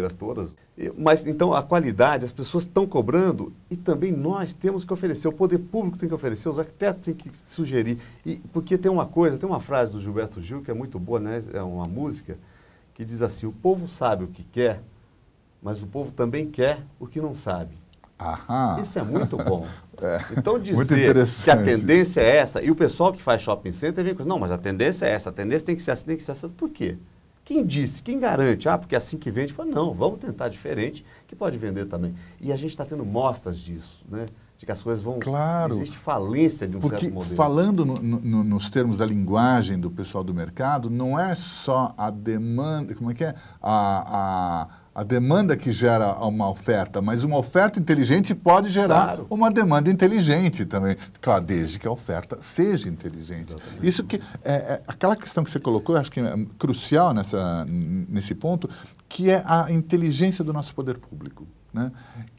carteiras todas. Mas então a qualidade, as pessoas estão cobrando e também nós temos que oferecer, o poder público tem que oferecer, os arquitetos têm que sugerir. E, porque tem uma coisa, tem uma frase do Gilberto Gil que é muito boa, né? é uma música, que diz assim: o povo sabe o que quer, mas o povo também quer o que não sabe. Aham. Isso é muito bom. É. Então dizer que a tendência é essa, e o pessoal que faz shopping center vem com, não, mas a tendência é essa, a tendência tem que ser assim, tem que ser essa. Assim. Por quê? Quem disse? Quem garante? Ah, porque é assim que vende. Fala, não, vamos tentar diferente, que pode vender também. E a gente está tendo mostras disso, né? De que as coisas vão... Claro. Existe falência de um porque, certo modelo. falando no, no, nos termos da linguagem do pessoal do mercado, não é só a demanda... Como é que é? A... a a demanda que gera uma oferta, mas uma oferta inteligente pode gerar claro. uma demanda inteligente também. Claro, desde que a oferta seja inteligente. Exatamente. Isso que é, é, aquela questão que você colocou, eu acho que é crucial nessa, nesse ponto, que é a inteligência do nosso poder público, né?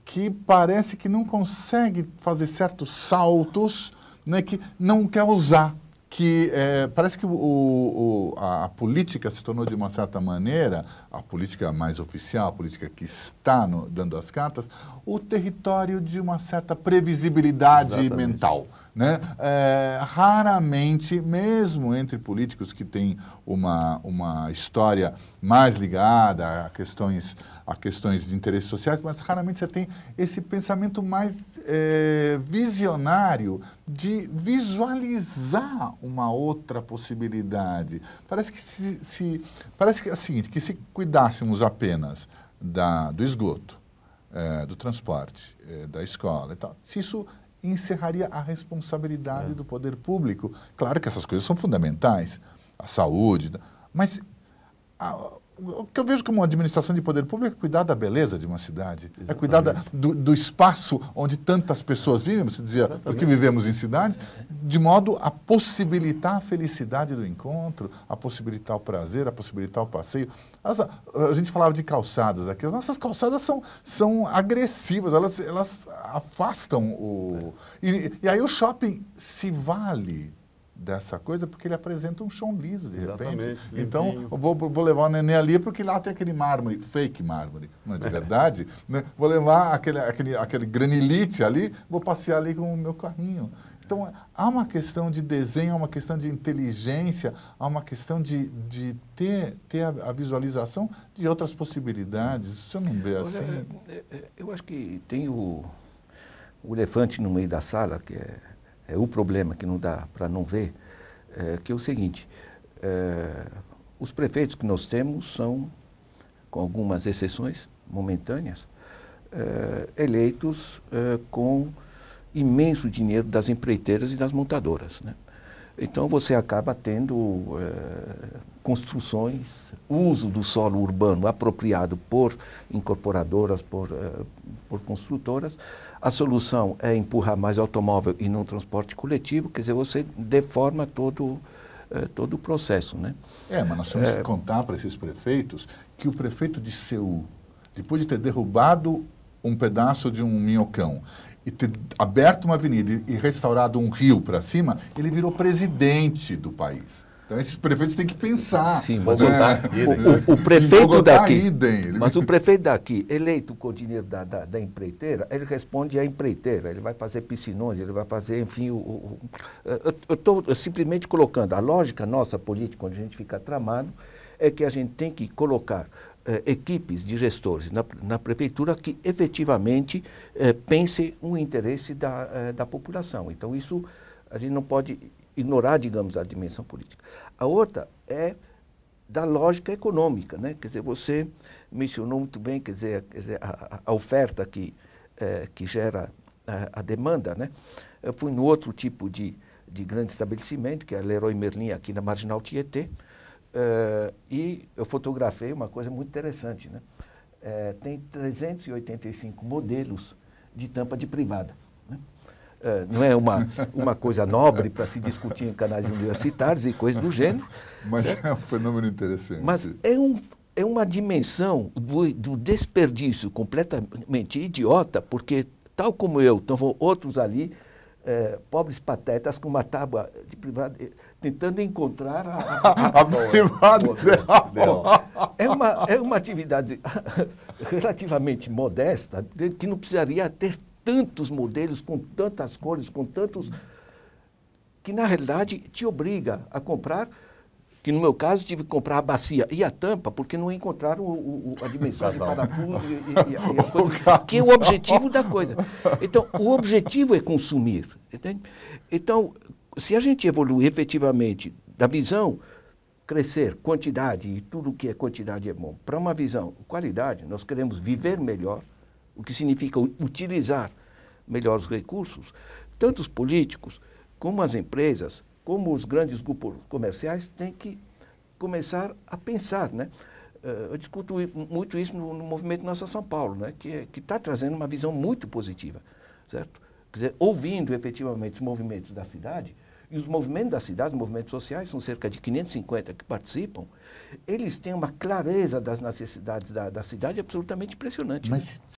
que parece que não consegue fazer certos saltos né, que não quer usar que é, parece que o, o, a, política se tornou de uma certa maneira, a política mais oficial, a política que está no, dando as cartas, o território de uma certa previsibilidade Exatamente. mental. Né? É, raramente, mesmo entre políticos que têm uma, uma história mais ligada a questões, a questões de interesses sociais, mas raramente você tem esse pensamento mais é, visionário de visualizar uma outra possibilidade. Parece que se, se parece que é o seguinte, que se cuidássemos apenas da, do esgoto, é, do transporte, é, da escola e tal, se isso encerraria a responsabilidade é. do poder público. Claro que essas coisas são fundamentais, a saúde, mas a, o que eu vejo como uma administração de poder público é cuidar da beleza de uma cidade, é Exatamente. é cuidar da, do, do, espaço onde tantas pessoas vivem, se dizia, Exatamente. porque vivemos em cidades, de modo a possibilitar a felicidade do encontro, a possibilitar o prazer, a possibilitar o passeio. As, a gente falava de calçadas aqui, as nossas calçadas são, são agressivas, elas, elas afastam o. E, e aí o shopping se vale dessa coisa, porque ele apresenta um chão liso de Exatamente, repente. Limpinho. Então, eu vou, vou levar o neném ali, porque lá tem aquele mármore, fake mármore, não é de é. verdade. né? Vou levar aquele, aquele, aquele granilite ali, vou passear ali com o meu carrinho. Então, há uma questão de desenho, há uma questão de inteligência, há uma questão de, de ter, ter a, a visualização de outras possibilidades. Você não vê Olha, assim? Eu, é, é, eu acho que tem o, o elefante no meio da sala, que é é, o problema que não dá para não ver, é, que é o seguinte, é, os prefeitos que nós temos são, com algumas exceções momentâneas, é, eleitos é, com imenso dinheiro das empreiteiras e das montadoras. Né? Então você acaba tendo eh, construções, uso do solo urbano apropriado por incorporadoras, por, eh, por construtoras. A solução é empurrar mais automóvel e não transporte coletivo, quer dizer, você deforma todo, eh, todo o processo. Né? É, mas nós temos é... que contar para esses prefeitos que o prefeito de Seul, depois de ter derrubado um pedaço de um minhocão e ter aberto uma avenida e restaurado um rio para cima, ele virou presidente do país. Então esses prefeitos têm que pensar. Sim, mas né? né? o, o, o, prefeito daqui. Mas o prefeito daqui, eleito com o dinheiro da, da, da, empreiteira, ele responde à empreiteira. Ele vai fazer piscinões, ele vai fazer, enfim, o, o eu estou simplesmente colocando a lógica nossa política, onde a gente fica tramado, é que a gente tem que colocar eh, equipes de gestores na, na prefeitura que efetivamente eh, pensem o interesse da, eh, da população. Então, isso a gente não pode ignorar, digamos, a dimensão política. A outra é da lógica econômica, né? Quer dizer, você mencionou muito bem, quer dizer, quer dizer a, a oferta que, eh, que gera a, a, demanda, né? Eu fui no outro tipo de, de grande estabelecimento, que é a Leroy Merlin, aqui na Marginal Tietê, Uh, e eu fotografei uma coisa muito interessante, né? Uh, tem 385 modelos de tampa de privada. Né? Uh, não é uma, uma coisa nobre para se discutir em canais universitários e coisas do gênero. Mas né? é um fenômeno interessante. Mas é, um, é uma dimensão do, do desperdício completamente idiota, porque, tal como eu, estão outros ali é, pobres patetas com uma tábua de privada, eh, tentando encontrar a, a, a, a privada. É uma, é uma atividade relativamente modesta, que não precisaria ter tantos modelos, com tantas cores, com tantos. que na realidade te obriga a comprar. Que no meu caso tive que comprar a bacia e a tampa, porque não encontraram o, o, a dimensão de parafuso e, e, e a coisa, que é o objetivo da coisa. Então, o objetivo é consumir. Entende? Então, se a gente evoluir efetivamente da visão crescer, quantidade e tudo que é quantidade é bom, para uma visão qualidade, nós queremos viver melhor, o que significa utilizar melhor os recursos, tanto os políticos como as empresas, como os grandes grupos comerciais têm que começar a pensar, né? Eh, eu discuto muito isso no, no movimento Nossa São Paulo, né? que é, está trazendo uma visão muito positiva, certo? Quer dizer, ouvindo efetivamente os movimentos da cidade, e os movimentos da cidade, os movimentos sociais, são cerca de 550 que participam, eles têm uma clareza das necessidades da, da cidade absolutamente impressionante. Mas né?